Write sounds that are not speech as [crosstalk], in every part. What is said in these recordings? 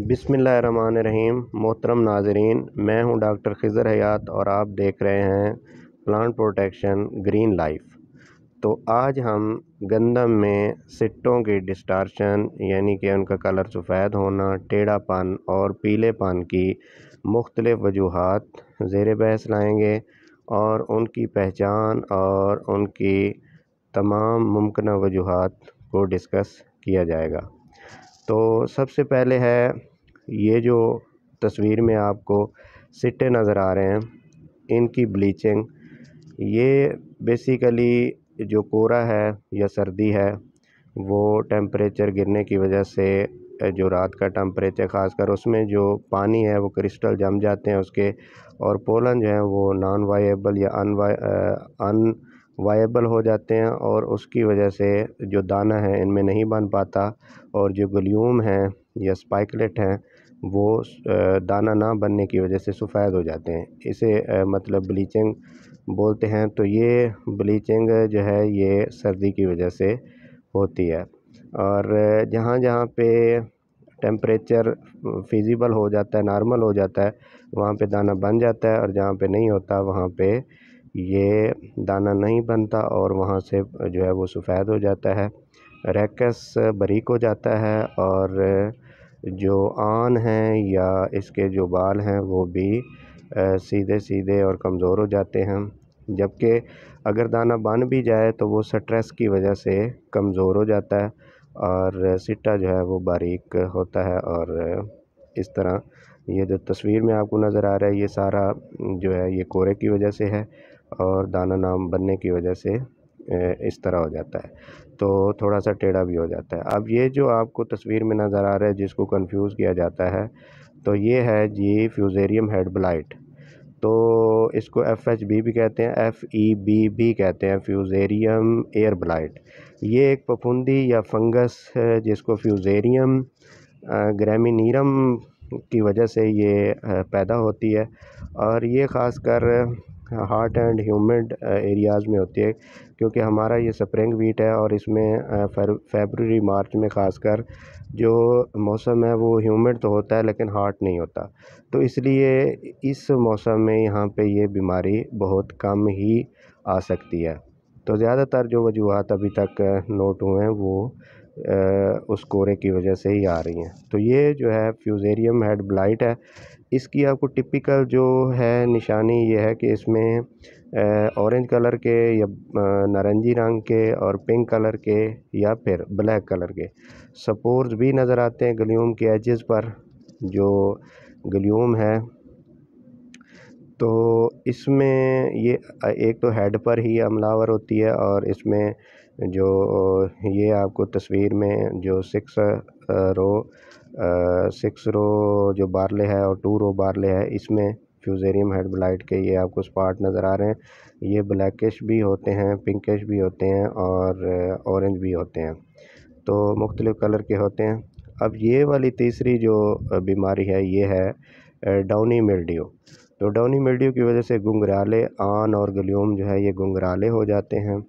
रहीम मोहतरम नाजरीन मैं हूं डॉक्टर खज़र हयात और आप देख रहे हैं प्लांट प्रोटेक्शन ग्रीन लाइफ तो आज हम गंदम में सिट्टों के डिस्टारशन यानी कि उनका कलर सफ़ेद होना टेढ़ापन और पीलेपन की मुख्तलिफ़ वजूहत ज़ेर बहस लाएँगे और उनकी पहचान और उनकी तमाम मुमकिन वजूहत को डिस्कस किया जाएगा तो सबसे पहले है ये जो तस्वीर में आपको सिट्टे नज़र आ रहे हैं इनकी ब्लीचिंग ये बेसिकली जो कोहरा है या सर्दी है वो टेम्परेचर गिरने की वजह से जो रात का टेम्परेचर ख़ासकर उसमें जो पानी है वो क्रिस्टल जम जाते हैं उसके और पोलन जो है वो नॉन वाइबल या अन वायबल हो जाते हैं और उसकी वजह से जो दाना है इनमें नहीं बन पाता और जो गलीम हैं या स्पाइकलेट हैं वो दाना ना बनने की वजह से सफ़ैद हो जाते हैं इसे मतलब ब्लीचिंग बोलते हैं तो ये ब्लीचिंग जो है ये सर्दी की वजह से होती है और जहाँ जहाँ पे टेम्परेचर फिज़िबल हो जाता है नॉर्मल हो जाता है वहाँ पे दाना बन जाता है और जहाँ पे नहीं होता वहाँ पे ये दाना नहीं बनता और वहाँ से जो है वो सफ़ेद हो जाता है रैकस बरीक हो जाता है और जो आन हैं या इसके जो बाल हैं वो भी सीधे सीधे और कमज़ोर हो जाते हैं जबकि अगर दाना बन भी जाए तो वो स्ट्रेस की वजह से कमज़ोर हो जाता है और सिट्टा जो है वो बारीक होता है और इस तरह ये जो तस्वीर में आपको नज़र आ रहा है ये सारा जो है ये कोरे की वजह से है और दाना नाम बनने की वजह से इस तरह हो जाता है तो थोड़ा सा टेढ़ा भी हो जाता है अब ये जो आपको तस्वीर में नज़र आ रहा है जिसको कन्फ्यूज़ किया जाता है तो ये है जी फ्यूजेरियम हेड ब्लाइट तो इसको एफ एच बी भी कहते हैं एफ़ ई बी भी कहते हैं फ्यूजेरियम एयर ब्लाइट ये एक पफुंदी या फंगस है जिसको फ्यूजेरियम ग्रेमिनीरम की वजह से ये पैदा होती है और ये ख़ासकर हॉट एंड ह्यूमिड एरियाज़ में होती है क्योंकि हमारा ये स्प्रिंग वीट है और इसमें फेबररी मार्च में ख़ासकर जो मौसम है वो ह्यूमिड तो होता है लेकिन हॉट नहीं होता तो इसलिए इस मौसम में यहाँ पे ये बीमारी बहुत कम ही आ सकती है तो ज़्यादातर जो वजूहत अभी तक नोट हुए हैं वो उस कोरे की वजह से ही आ रही हैं तो ये जो है फ्यूज़ेरियम हेड ब्लाइट है इसकी आपको टिपिकल जो है निशानी ये है कि इसमें ऑरेंज कलर के या नारंगी रंग के और पिंक कलर के या फिर ब्लैक कलर के सपोर्स भी नज़र आते हैं गलियोम के एजेस पर जो गलियोम है तो इसमें ये एक तो हेड पर ही हमलावर होती है और इसमें जो ये आपको तस्वीर में जो सिक्स रो सिक्स रो जो बारले है और टू रो बारले है इसमें फ्यूजेरियम हेड ब्लाइट के ये आपको स्पार्ट नज़र आ रहे हैं ये ब्लैकिश भी होते हैं पिंकिश भी होते हैं और ऑरेंज भी होते हैं तो मुख्तलिफ़ कलर के होते हैं अब ये वाली तीसरी जो बीमारी है ये है डाउनी मिल्ड्यू तो डाउनी मिल्ड्यू की वजह से गुंगराले आन और गलियोम जो है ये गुंगराले हो जाते हैं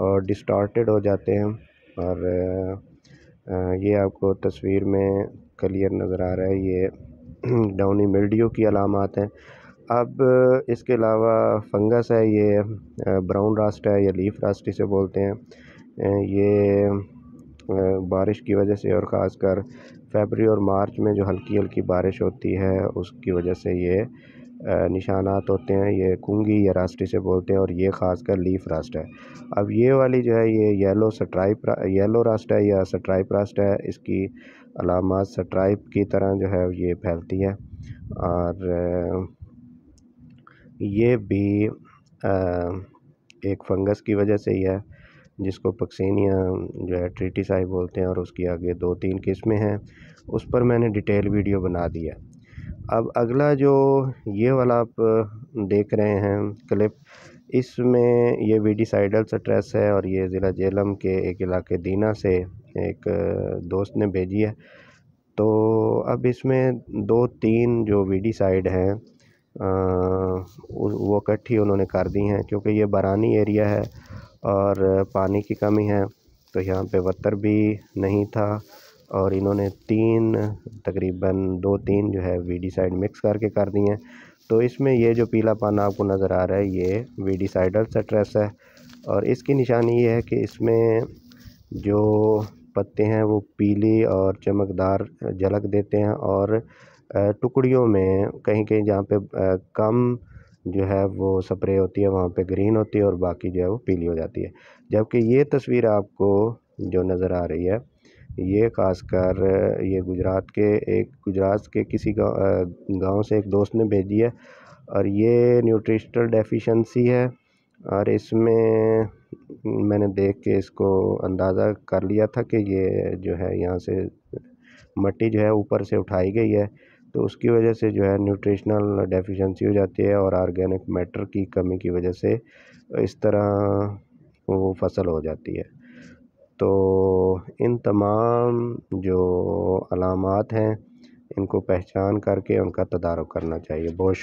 और डिस्टॉर्टेड हो जाते हैं और ये आपको तस्वीर में क्लियर नज़र आ रहा है ये डाउनी [clears throat] मिल्डियो की अलामत हैं अब इसके अलावा फंगस है ये ब्राउन रास्ट है या लीफ रास्ट इसे बोलते हैं ये बारिश की वजह से और ख़ासकर फरवरी और मार्च में जो हल्की हल्की बारिश होती है उसकी वजह से ये निशानात होते हैं ये कुंगी या रास्टी से बोलते हैं और ये ख़ास कर लीफ रास्ट है अब ये वाली जो है ये येलो स्ट्राइप येलो रास्ट है या स्ट्राइप रास्ट है इसकी अलामत स्ट्राइप की तरह जो है ये फैलती है और ये भी एक फंगस की वजह से ही है जिसको पक्सिनिया जो है ट्रीटिसाई बोलते हैं और उसकी आगे दो तीन किस्में हैं उस पर मैंने डिटेल वीडियो बना दिया है अब अगला जो ये वाला आप देख रहे हैं क्लिप इसमें ये वीडिसाइडल स्ट्रेस है और ये ज़िला जेलम के एक इलाके दीना से एक दोस्त ने भेजी है तो अब इसमें दो तीन जो वीडिसाइड हैं वो इकट्ठी उन्होंने कर दी हैं क्योंकि ये बरानी एरिया है और पानी की कमी है तो यहाँ पे वत्तर भी नहीं था और इन्होंने तीन तकरीबन दो तीन जो है वीडीसाइड मिक्स करके कर दी हैं तो इसमें ये जो पीला पाना आपको नज़र आ रहा है ये वीडीसाइडल स्ट्रेस है और इसकी निशानी ये है कि इसमें जो पत्ते हैं वो पीले और चमकदार झलक देते हैं और टुकड़ियों में कहीं कहीं जहाँ पे कम जो है वो स्प्रे होती है वहाँ पे ग्रीन होती है और बाकी जो है वो पीली हो जाती है जबकि ये तस्वीर आपको जो नज़र आ रही है ये खासकर ये गुजरात के एक गुजरात के किसी गाँव गाँव से एक दोस्त ने भेजी है और ये न्यूट्रिशनल डेफिशिएंसी है और इसमें मैंने देख के इसको अंदाज़ा कर लिया था कि ये जो है यहाँ से मट्टी जो है ऊपर से उठाई गई है तो उसकी वजह से जो है न्यूट्रिशनल डेफिशिएंसी हो जाती है और ऑर्गेनिक मैटर की कमी की वजह से इस तरह वो फसल हो जाती है तो इन तमाम जो अलामत हैं इनको पहचान करके उनका तदारक करना चाहिए बहुत